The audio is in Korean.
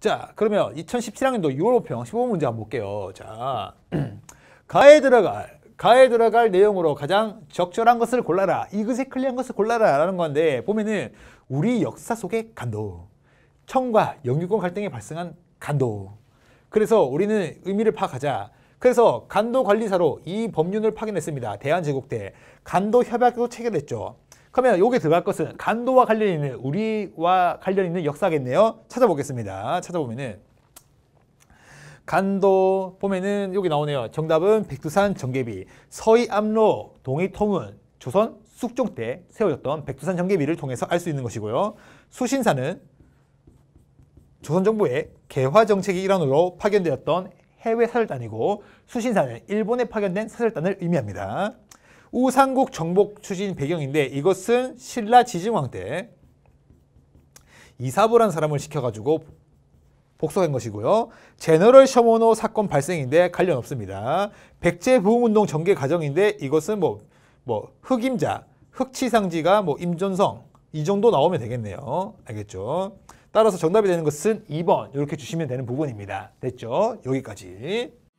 자, 그러면 2017학년도 6월호평 15문제 한번 볼게요. 자, 가에 들어갈, 가에 들어갈 내용으로 가장 적절한 것을 골라라. 이것에 클리한 것을 골라라. 라는 건데, 보면은 우리 역사 속의 간도. 청과 영유권 갈등이 발생한 간도. 그래서 우리는 의미를 파악하자. 그래서 간도 관리사로 이 법률을 파견했습니다. 대한제국 때. 간도 협약도 체결했죠. 그러면 여기 들어갈 것은 간도와 관련 있는 우리와 관련 있는 역사겠네요. 찾아보겠습니다. 찾아보면은 간도 보면은 여기 나오네요. 정답은 백두산 정계비, 서희 암로, 동해 통은 조선 숙종 때 세워졌던 백두산 정계비를 통해서 알 수 있는 것이고요. 수신사는 조선 정부의 개화 정책의 일환으로 파견되었던 해외 사절단이고 수신사는 일본에 파견된 사절단을 의미합니다. 우상국 정복 추진 배경인데 이것은 신라 지증왕 때 이사부란 사람을 시켜가지고 복속한 것이고요. 제너럴 셔모노 사건 발생인데 관련 없습니다. 백제 부흥운동 전개 과정인데 이것은 뭐, 뭐 흑임자, 흑치상지가 뭐임전성이 정도 나오면 되겠네요. 알겠죠? 따라서 정답이 되는 것은 2번 이렇게 주시면 되는 부분입니다. 됐죠? 여기까지.